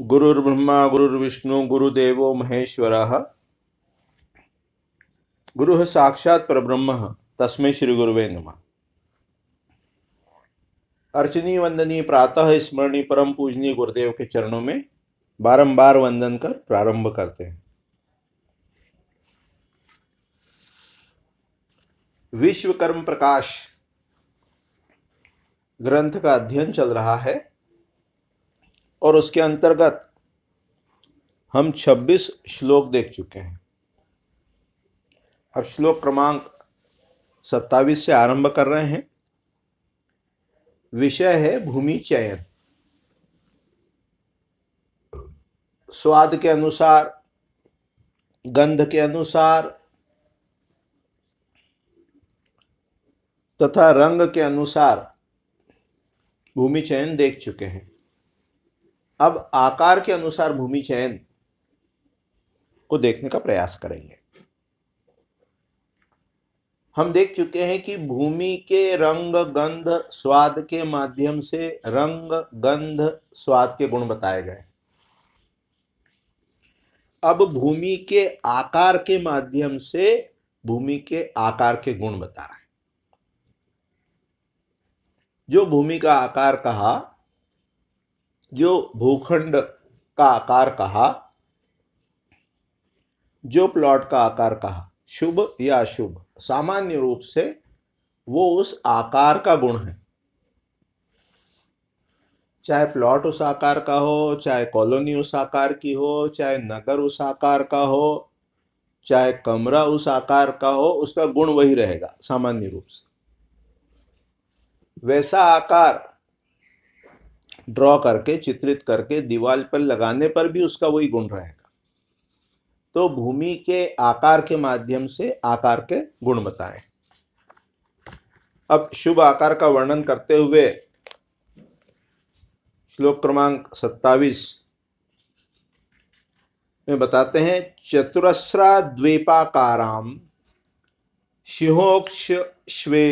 गुरुर्ब्रह्मा गुरुर्विष्णु गुरुदेव महेश्वर गुरु साक्षात परब्रह्म तस्में श्री गुरुवे नम अर्चनी वंदनी प्रातः स्मरणीय परम पूजनीय गुरुदेव के चरणों में बारंबार वंदन कर प्रारंभ करते हैं विश्वकर्म प्रकाश ग्रंथ का अध्ययन चल रहा है और उसके अंतर्गत हम 26 श्लोक देख चुके हैं अब श्लोक क्रमांक 27 से आरंभ कर रहे हैं विषय है भूमि चयन स्वाद के अनुसार गंध के अनुसार तथा रंग के अनुसार भूमि चयन देख चुके हैं अब आकार के अनुसार भूमि चयन को देखने का प्रयास करेंगे हम देख चुके हैं कि भूमि के रंग गंध स्वाद के माध्यम से रंग गंध स्वाद के गुण बताए गए अब भूमि के आकार के माध्यम से भूमि के आकार के गुण बता रहे जो भूमि का आकार कहा जो भूखंड का आकार कहा जो प्लॉट का आकार कहा शुभ या अशुभ सामान्य रूप से वो उस आकार का गुण है चाहे प्लॉट उस आकार का हो चाहे कॉलोनी उस आकार की हो चाहे नगर उस आकार का हो चाहे कमरा उस आकार का हो उसका गुण वही रहेगा सामान्य रूप से वैसा आकार ड्रॉ करके चित्रित करके दीवार पर लगाने पर भी उसका वही गुण रहेगा तो भूमि के आकार के माध्यम से आकार के गुण बताएं अब शुभ आकार का वर्णन करते हुए श्लोक क्रमांक सत्तावीस में बताते हैं चतुरस्रा द्वीपाकाराम शिहोक्ष श्वे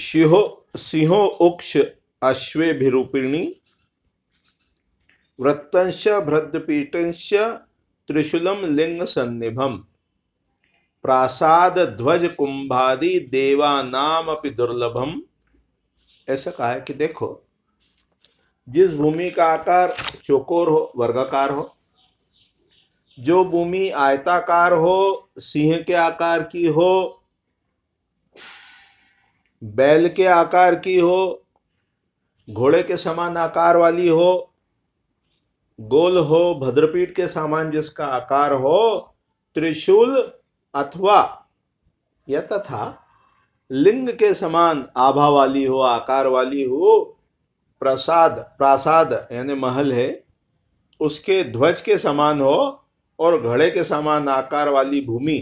शिहो सिंहोक्ष अश्वेभिरूपिणी वृत्तंश भ्रद्रपीठंश त्रिशूलम लिंग सन्निभम प्रासाद ध्वज कुंभादि नाम अपि दुर्लभम ऐसा कहा है कि देखो जिस भूमि का आकार चौकोर हो वर्गाकार हो जो भूमि आयताकार हो सिंह के आकार की हो बैल के आकार की हो घोड़े के समान आकार वाली हो गोल हो भद्रपीठ के सामान जिसका आकार हो त्रिशूल अथवा या तथा लिंग के समान आभा वाली हो आकार वाली हो प्रसाद प्रासाद यानी महल है उसके ध्वज के समान हो और घड़े के समान आकार वाली भूमि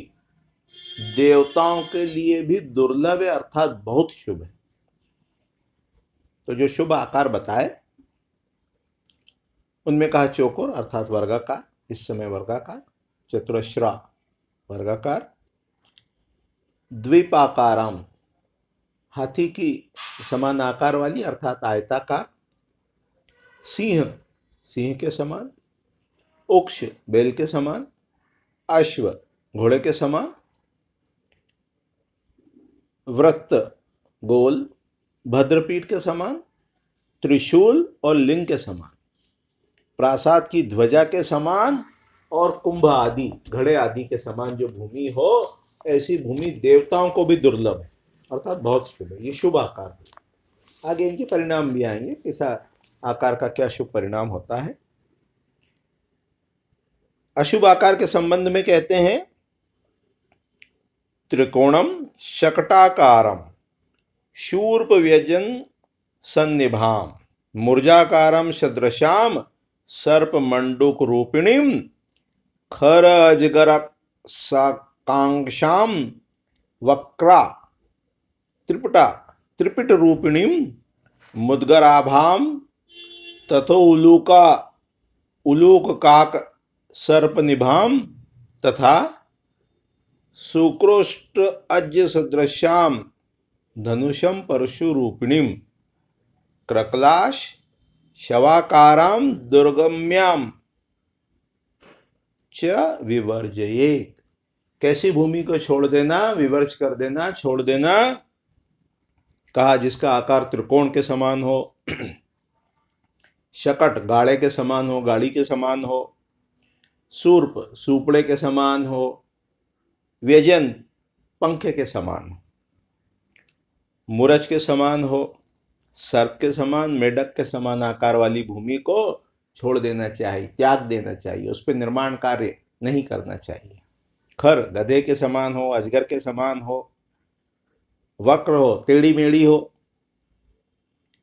देवताओं के लिए भी दुर्लभ अर्थात बहुत शुभ है तो जो शुभ आकार बताए उनमें कहा चौकोर अर्थात वर्गाकार इस समय वर्गाकार चतुरश्रा वर्गाकार द्वीपाकाराम हाथी की समान आकार वाली अर्थात आयताकार सिंह सिंह के समान ओक्ष बेल के समान अश्व घोड़े के समान वृत्त गोल भद्रपीठ के समान त्रिशूल और लिंग के समान प्रासाद की ध्वजा के समान और कुंभ आदि घड़े आदि के समान जो भूमि हो ऐसी भूमि देवताओं को भी दुर्लभ है अर्थात बहुत शुभ है ये शुभ आकार है आगे इनके परिणाम भी आएंगे कैसा आकार का क्या शुभ परिणाम होता है अशुभ आकार के संबंध में कहते हैं त्रिकोणम शकटाकारम शूर्प व्यजन सन्निभाम मुर्जाकारम सदृशाम सर्पमंडूक रूपिणी खर अजगर साकांक्षा वक्रा त्रिपुटा त्रिपिट रूपिणी मुद्गराभाम तथो उलूका उलूक काक सर्पनिभाम तथा सुक्रोष्ट अज्य सदृश्याम धनुषम परशुरूपिणीम क्रकलाश शवाकाराम दुर्गम्याम च विवर्जयेत कैसी भूमि को छोड़ देना विवर्ज कर देना छोड़ देना कहा जिसका आकार त्रिकोण के समान हो शकट गाड़े के समान हो गाड़ी के समान हो सूर्प सूपड़े के समान हो व्यजन पंखे के समान हो मुरज के समान हो सर्प के समान मेढक के समान आकार वाली भूमि को छोड़ देना चाहिए त्याग देना चाहिए उस पर निर्माण कार्य नहीं करना चाहिए खर गधे के समान हो अजगर के समान हो वक्र हो टेढ़ी मेढ़ी हो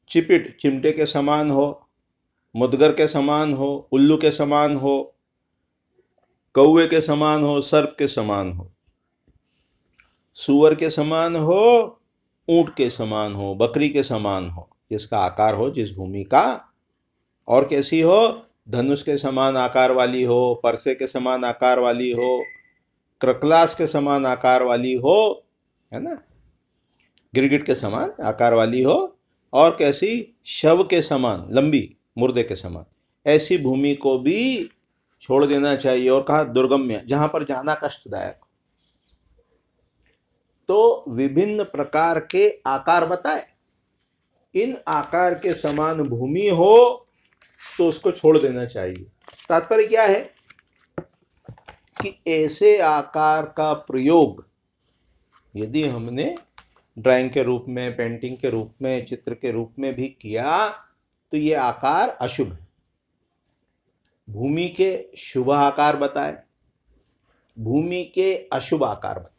चिपिट चिमटे के समान हो मुदगर के समान हो उल्लू के समान हो कौए के समान हो सर्प के समान हो सुअर के समान हो ऊँट के समान हो बकरी के समान हो जिसका आकार हो जिस भूमि का और कैसी हो धनुष के समान आकार वाली हो परसे के समान आकार वाली हो क्रकलास के समान आकार वाली हो है ना गिरगिट के समान आकार वाली हो और कैसी शव के समान लंबी मुर्दे के समान ऐसी भूमि को भी छोड़ देना चाहिए और कहा दुर्गम्य जहाँ पर जाना कष्टदायक तो विभिन्न प्रकार के आकार बताए इन आकार के समान भूमि हो तो उसको छोड़ देना चाहिए तात्पर्य क्या है कि ऐसे आकार का प्रयोग यदि हमने ड्राइंग के रूप में पेंटिंग के रूप में चित्र के रूप में भी किया तो ये आकार अशुभ है भूमि के शुभ आकार बताए भूमि के अशुभ आकार बताए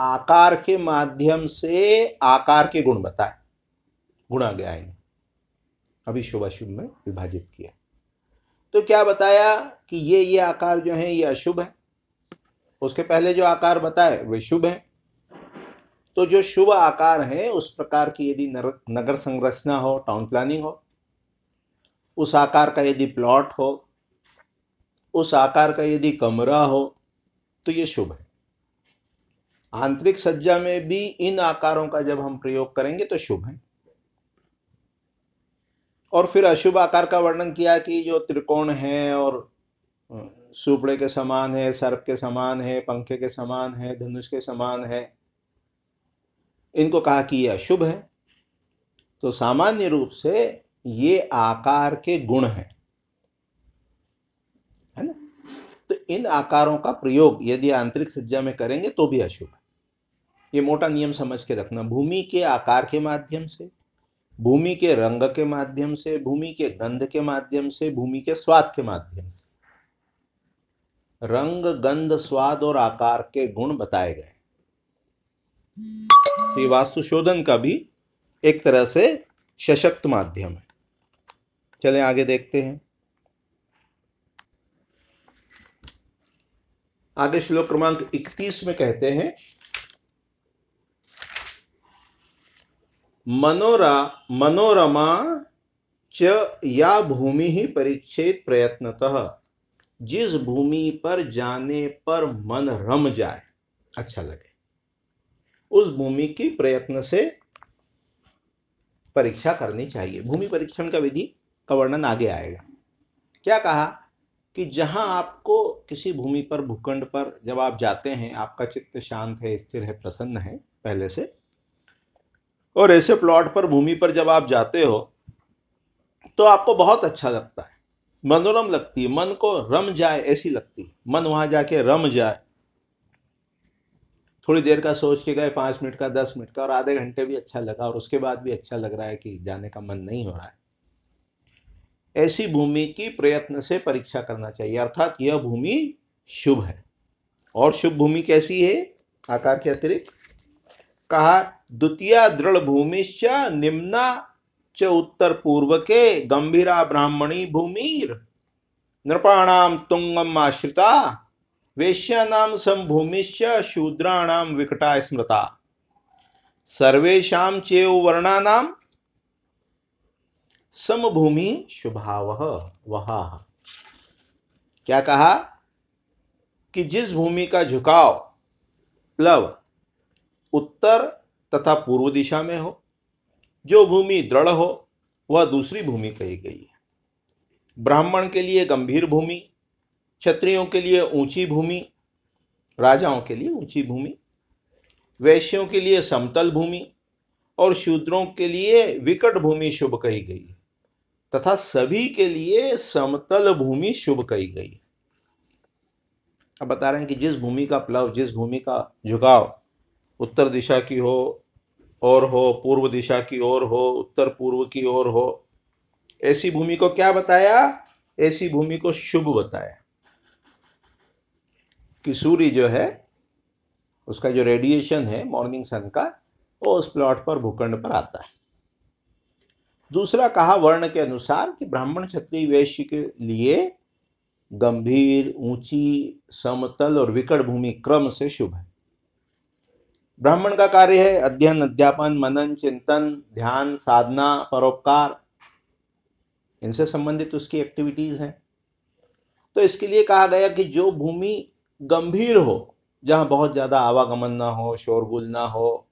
आकार के माध्यम से आकार के गुण बताए गुण गया आएंगे अभी अशुभ में विभाजित किया तो क्या बताया कि ये ये आकार जो है ये अशुभ है उसके पहले जो आकार बताए वे शुभ हैं तो जो शुभ आकार है उस प्रकार की यदि नगर संरचना हो टाउन प्लानिंग हो उस आकार का यदि प्लॉट हो उस आकार का यदि कमरा हो तो ये शुभ है आंतरिक सज्जा में भी इन आकारों का जब हम प्रयोग करेंगे तो शुभ है और फिर अशुभ आकार का वर्णन किया कि जो त्रिकोण है और सुपड़े के समान है सर्प के समान है पंखे के समान है धनुष के समान है इनको कहा कि ये अशुभ है तो सामान्य रूप से ये आकार के गुण हैं इन आकारों का प्रयोग यदि आंतरिक सज्जा में करेंगे तो भी अशुभ है ये मोटा नियम समझ के रखना भूमि के आकार के माध्यम से भूमि के रंग के माध्यम से भूमि के गंध के माध्यम से भूमि के स्वाद के माध्यम से रंग गंध स्वाद और आकार के गुण बताए गए तो वास्तु शोधन का भी एक तरह से सशक्त माध्यम है चले आगे देखते हैं आगे श्लोक क्रमांक 31 में कहते हैं मनोरा मनोरमा च या भूमि ही परिच्छेद प्रयत्नतः जिस भूमि पर जाने पर मन रम जाए अच्छा लगे उस भूमि की प्रयत्न से परीक्षा करनी चाहिए भूमि परीक्षण का विधि का वर्णन आगे आएगा क्या कहा कि जहाँ आपको किसी भूमि पर भूखंड पर जब आप जाते हैं आपका चित्त शांत है स्थिर है प्रसन्न है पहले से और ऐसे प्लॉट पर भूमि पर जब आप जाते हो तो आपको बहुत अच्छा लगता है मनोरम लगती है मन को रम जाए ऐसी लगती है मन वहां जाके रम जाए थोड़ी देर का सोच के गए पाँच मिनट का दस मिनट का और आधे घंटे भी अच्छा लगा और उसके बाद भी अच्छा लग रहा है कि जाने का मन नहीं हो रहा है ऐसी भूमि की प्रयत्न से परीक्षा करना चाहिए अर्थात यह भूमि शुभ है और शुभ भूमि कैसी है आकार के अतिरिक्त कहा द्वितीय दृढ़ भूमि निम्ना च उत्तर पूर्व के गंभीरा ब्राह्मणी भूमिर नृपाणाम तुंगम आश्रिता वेश्यानाम संभूमिश्च शूद्राणाम विकटा स्मृता सर्वेशा चेव वर्णा समभूमि शुभाव वहा क्या कहा कि जिस भूमि का झुकाव प्लव उत्तर तथा पूर्व दिशा में हो जो भूमि दृढ़ हो वह दूसरी भूमि कही गई है ब्राह्मण के लिए गंभीर भूमि क्षत्रियों के लिए ऊंची भूमि राजाओं के लिए ऊंची भूमि वैश्यों के लिए समतल भूमि और शूद्रों के लिए विकट भूमि शुभ कही गई तथा सभी के लिए समतल भूमि शुभ कही गई है अब बता रहे हैं कि जिस भूमि का प्लव जिस भूमि का झुकाव उत्तर दिशा की हो और हो पूर्व दिशा की ओर हो उत्तर पूर्व की ओर हो ऐसी भूमि को क्या बताया ऐसी भूमि को शुभ बताया कि सूर्य जो है उसका जो रेडिएशन है मॉर्निंग सन का वो उस प्लॉट पर भूखंड पर आता है दूसरा कहा वर्ण के अनुसार कि ब्राह्मण क्षत्रिय वैश्य के लिए गंभीर ऊंची समतल और विकट भूमि क्रम से शुभ है ब्राह्मण का कार्य है अध्ययन अध्यापन मनन चिंतन ध्यान साधना परोपकार इनसे संबंधित उसकी एक्टिविटीज हैं तो इसके लिए कहा गया कि जो भूमि गंभीर हो जहाँ बहुत ज़्यादा आवागमन ना हो शोरगुल ना हो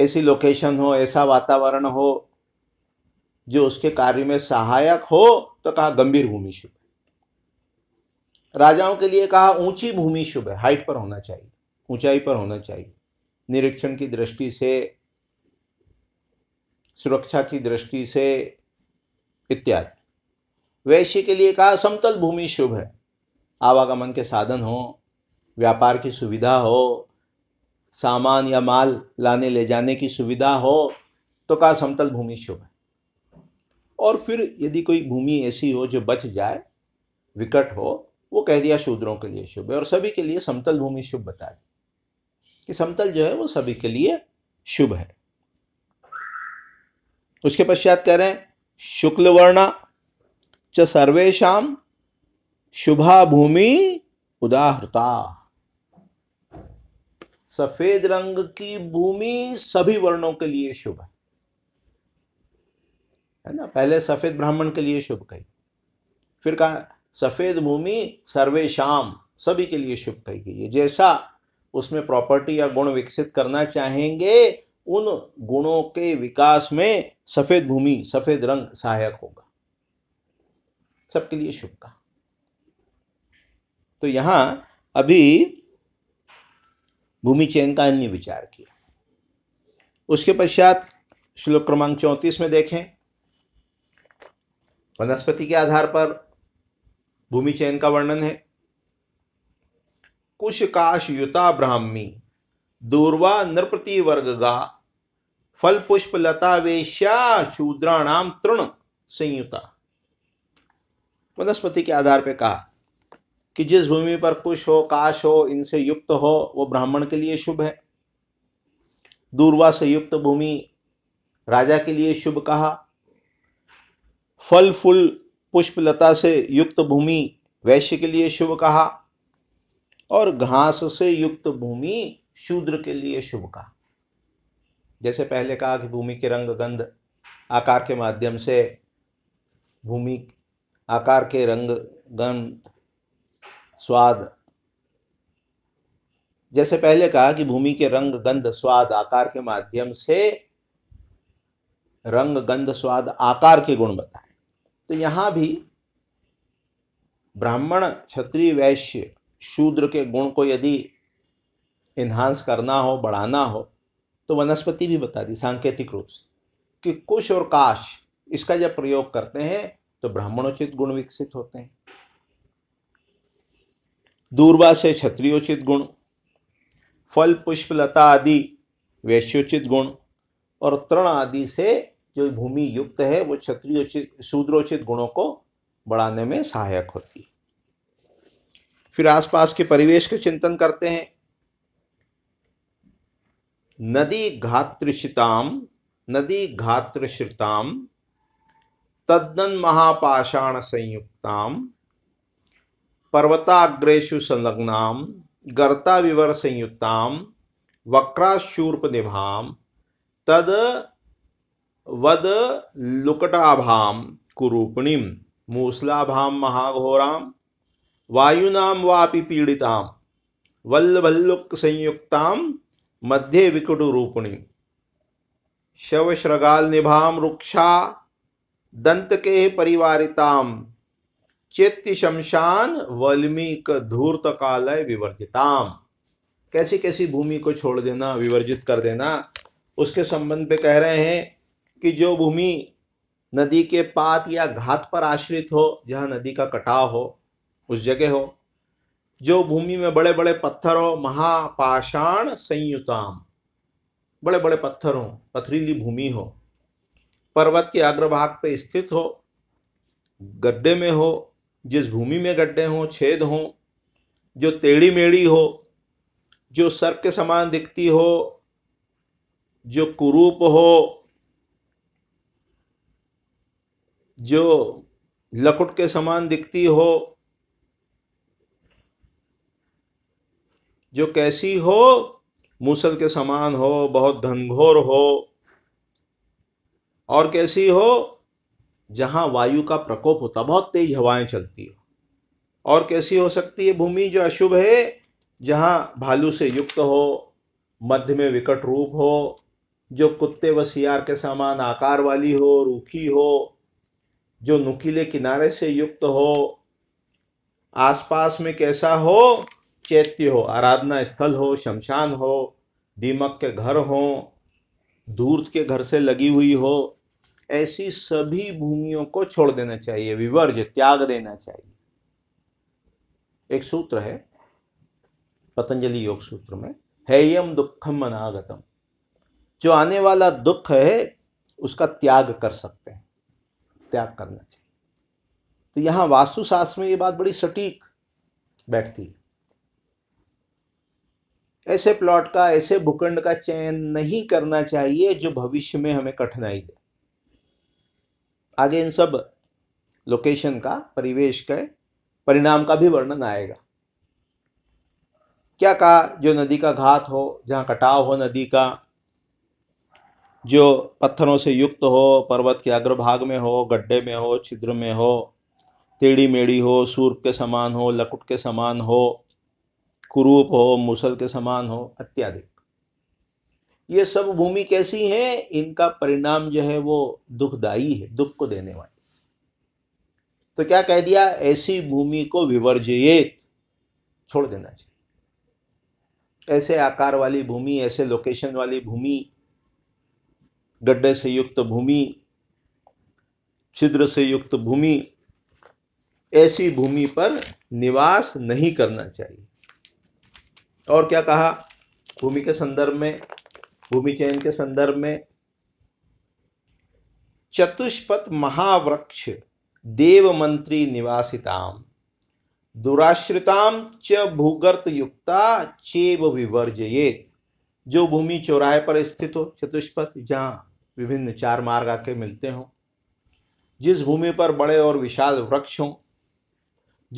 ऐसी लोकेशन हो ऐसा वातावरण हो जो उसके कार्य में सहायक हो तो कहा गंभीर भूमि शुभ है राजाओं के लिए कहा ऊंची भूमि शुभ है हाइट पर होना चाहिए ऊंचाई पर होना चाहिए निरीक्षण की दृष्टि से सुरक्षा की दृष्टि से इत्यादि वैश्य के लिए कहा समतल भूमि शुभ है आवागमन के साधन हो व्यापार की सुविधा हो सामान या माल लाने ले जाने की सुविधा हो तो कहा समतल भूमि शुभ है और फिर यदि कोई भूमि ऐसी हो जो बच जाए विकट हो वो कह दिया शूद्रों के लिए शुभ है और सभी के लिए समतल भूमि शुभ बता दी कि समतल जो है वो सभी के लिए शुभ है उसके पश्चात कह रहे हैं शुक्ल वर्णा च सर्वेशा शुभा भूमि उदाहृता सफेद रंग की भूमि सभी वर्णों के लिए शुभ है है ना पहले सफेद ब्राह्मण के लिए शुभ कही फिर कहा सफेद भूमि शाम सभी के लिए शुभ कही गई है जैसा उसमें प्रॉपर्टी या गुण विकसित करना चाहेंगे उन गुणों के विकास में सफेद भूमि सफेद रंग सहायक होगा सबके लिए शुभ का तो यहां अभी भूमि चयन का अन्य विचार किया उसके पश्चात श्लोक क्रमांक चौंतीस में देखें वनस्पति के आधार पर भूमि चयन का वर्णन है कुश काश युता ब्राह्मी दूर्वा नृपति वर्गगा फल पुष्प लता वेश्या शूद्राणाम तृण संयुता वनस्पति के आधार पर कहा कि जिस भूमि पर कुश हो काश हो इनसे युक्त हो वो ब्राह्मण के लिए शुभ है दूरवा से युक्त भूमि राजा के लिए शुभ कहा फल फूल पुष्पलता से युक्त भूमि वैश्य के लिए शुभ कहा और घास से युक्त भूमि शूद्र के लिए शुभ कहा जैसे पहले कहा कि भूमि के रंग गंध आकार के माध्यम से भूमि आकार के रंग गंध स्वाद जैसे पहले कहा कि भूमि के रंग गंध स्वाद आकार के माध्यम से रंग गंध स्वाद आकार के गुण बताए तो यहाँ भी ब्राह्मण क्षत्रिय वैश्य शूद्र के गुण को यदि इन्हांस करना हो बढ़ाना हो तो वनस्पति भी बता दी सांकेतिक रूप से कि कुश और काश इसका जब प्रयोग करते हैं तो ब्राह्मणोचित गुण विकसित होते हैं दूरवा से क्षत्रियोचित गुण फल पुष्पलता आदि वैश्योचित गुण और तृण आदि से जो भूमि युक्त है वो क्षत्रियोचित शूद्रोचित गुणों को बढ़ाने में सहायक होती है फिर आसपास के परिवेश के चिंतन करते हैं नदी घातृषिताम नदी घातृश्रिताम तद्दन महापाषाण संयुक्ताम पर्वताग्रेशु संलग्ना गर्ता विवर वक्राशूर्प निभा तद वद लुकटाभा कुरूपणी मूसलाभा महाघोरा वायुना वापि पीड़िता वल्लभल्लुक संयुक्ता मध्य विकट रूपणी शवश्रगाल निभाम रुक्षा दंत के परिवारिताम चेत्ति शमशान वल्मीक धूर्त कालय विवर्जिताम कैसी कैसी भूमि को छोड़ देना विवर्जित कर देना उसके संबंध पे कह रहे हैं कि जो भूमि नदी के पात या घात पर आश्रित हो जहाँ नदी का कटाव हो उस जगह हो जो भूमि में बड़े बड़े पत्थर हो महापाषाण संयुताम बड़े बड़े पत्थर हो पथरीली भूमि हो पर्वत के अग्रभाग पे स्थित हो गड्ढे में हो जिस भूमि में गड्ढे हों छेद हों जो टेढ़ी मेढ़ी हो जो सर्प के समान दिखती हो जो कुरूप हो जो लकुट के समान दिखती हो जो कैसी हो मूसल के समान हो बहुत घनघोर हो और कैसी हो जहाँ वायु का प्रकोप होता बहुत तेज हवाएं चलती हो और कैसी हो सकती है भूमि जो अशुभ है जहाँ भालू से युक्त हो मध्य में विकट रूप हो जो कुत्ते व सियार के समान आकार वाली हो रूखी हो जो नुकीले किनारे से युक्त हो आसपास में कैसा हो चैत्य हो आराधना स्थल हो शमशान हो दीमक के घर हो दूर के घर से लगी हुई हो ऐसी सभी भूमियों को छोड़ देना चाहिए विवर्ज त्याग देना चाहिए एक सूत्र है पतंजलि योग सूत्र में हैयम दुखम अनागतम जो आने वाला दुख है उसका त्याग कर सकते हैं त्याग करना चाहिए तो यहां वास्तुशास्त्र में ये बात बड़ी सटीक बैठती है ऐसे प्लॉट का ऐसे भूखंड का चयन नहीं करना चाहिए जो भविष्य में हमें कठिनाई दे आगे इन सब लोकेशन का परिवेश के परिणाम का भी वर्णन आएगा क्या कहा जो नदी का घात हो जहाँ कटाव हो नदी का जो पत्थरों से युक्त हो पर्वत के अग्रभाग में हो गड्ढे में हो छिद्र में हो टेढ़ी मेढ़ी हो सूर्प के समान हो लकुट के समान हो कुरूप हो मुसल के समान हो इत्यादि ये सब भूमि कैसी है इनका परिणाम जो है वो दुखदाई है दुख को देने वाली तो क्या कह दिया ऐसी भूमि को विवर्जयेत छोड़ देना चाहिए ऐसे आकार वाली भूमि ऐसे लोकेशन वाली भूमि गड्ढे से युक्त भूमि छिद्र से युक्त भूमि ऐसी भूमि पर निवास नहीं करना चाहिए और क्या कहा भूमि के संदर्भ में भूमि चयन के संदर्भ में चतुष्पथ महावृक्ष देव मंत्री निवासिताम दुराश्रिताम च भूगर्त युक्ता चेब विवर्जयेत जो भूमि चौराहे पर स्थित हो चतुष्पथ जहाँ विभिन्न चार मार्ग आके मिलते हों जिस भूमि पर बड़े और विशाल वृक्ष हों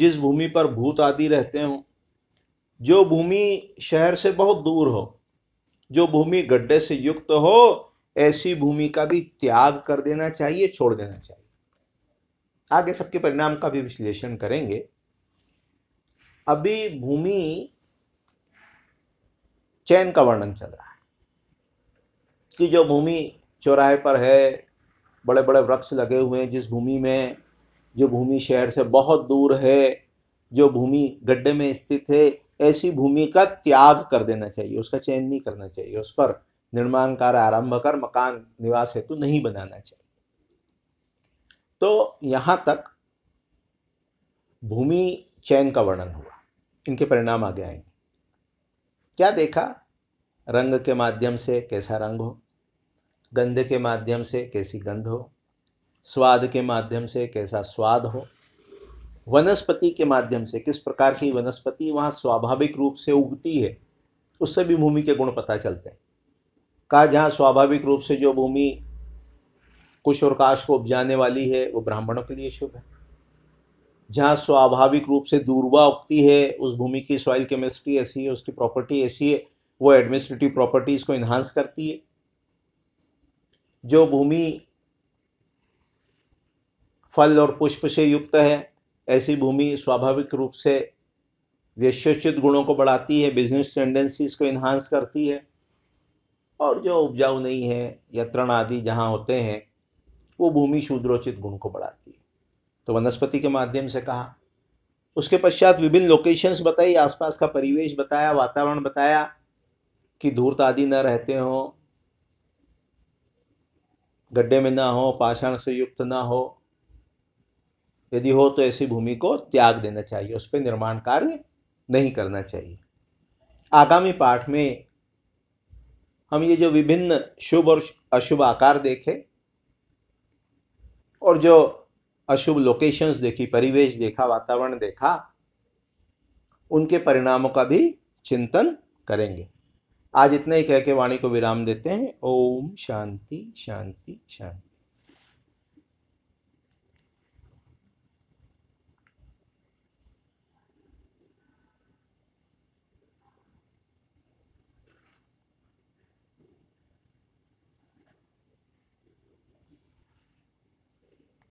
जिस भूमि पर भूत आदि रहते हों जो भूमि शहर से बहुत दूर हो जो भूमि गड्ढे से युक्त हो ऐसी भूमि का भी त्याग कर देना चाहिए छोड़ देना चाहिए आगे सबके परिणाम का भी विश्लेषण करेंगे अभी भूमि चैन का वर्णन चल रहा है कि जो भूमि चौराहे पर है बड़े बड़े वृक्ष लगे हुए हैं जिस भूमि में जो भूमि शहर से बहुत दूर है जो भूमि गड्ढे में स्थित है ऐसी भूमि का त्याग कर देना चाहिए उसका चयन नहीं करना चाहिए उस पर निर्माण कार्य आरंभ कर मकान निवास हेतु नहीं बनाना चाहिए तो यहां तक भूमि चयन का वर्णन हुआ इनके परिणाम आगे आएंगे क्या देखा रंग के माध्यम से कैसा रंग हो गंध के माध्यम से कैसी गंध हो स्वाद के माध्यम से कैसा स्वाद हो वनस्पति के माध्यम से किस प्रकार की वनस्पति वहाँ स्वाभाविक रूप से उगती है उससे भी भूमि के गुण पता चलते हैं कहा जहाँ स्वाभाविक रूप से जो भूमि कुश और काश को उपजाने वाली है वो ब्राह्मणों के लिए शुभ है जहाँ स्वाभाविक रूप से दूरवा उगती है उस भूमि की सॉइल केमिस्ट्री ऐसी है उसकी प्रॉपर्टी ऐसी है वो एडमिनिस्ट्रेटिव प्रॉपर्टीज़ को इन्हांस करती है जो भूमि फल और पुष्प से युक्त है ऐसी भूमि स्वाभाविक रूप से विशेषित गुणों को बढ़ाती है बिजनेस टेंडेंसीज को इन्हांस करती है और जो उपजाऊ नहीं है या तृण आदि जहाँ होते हैं वो भूमि शूद्रोचित गुण को बढ़ाती है तो वनस्पति के माध्यम से कहा उसके पश्चात विभिन्न लोकेशंस बताई आसपास का परिवेश बताया वातावरण बताया कि धूर्त आदि न रहते हों गड्ढे में ना हो पाषाण से युक्त ना हो यदि हो तो ऐसी भूमि को त्याग देना चाहिए उस पर निर्माण कार्य नहीं करना चाहिए आगामी पाठ में हम ये जो विभिन्न शुभ और अशुभ आकार देखे और जो अशुभ लोकेशंस देखी परिवेश देखा वातावरण देखा उनके परिणामों का भी चिंतन करेंगे आज इतना ही कह के वाणी को विराम देते हैं ओम शांति शांति शांति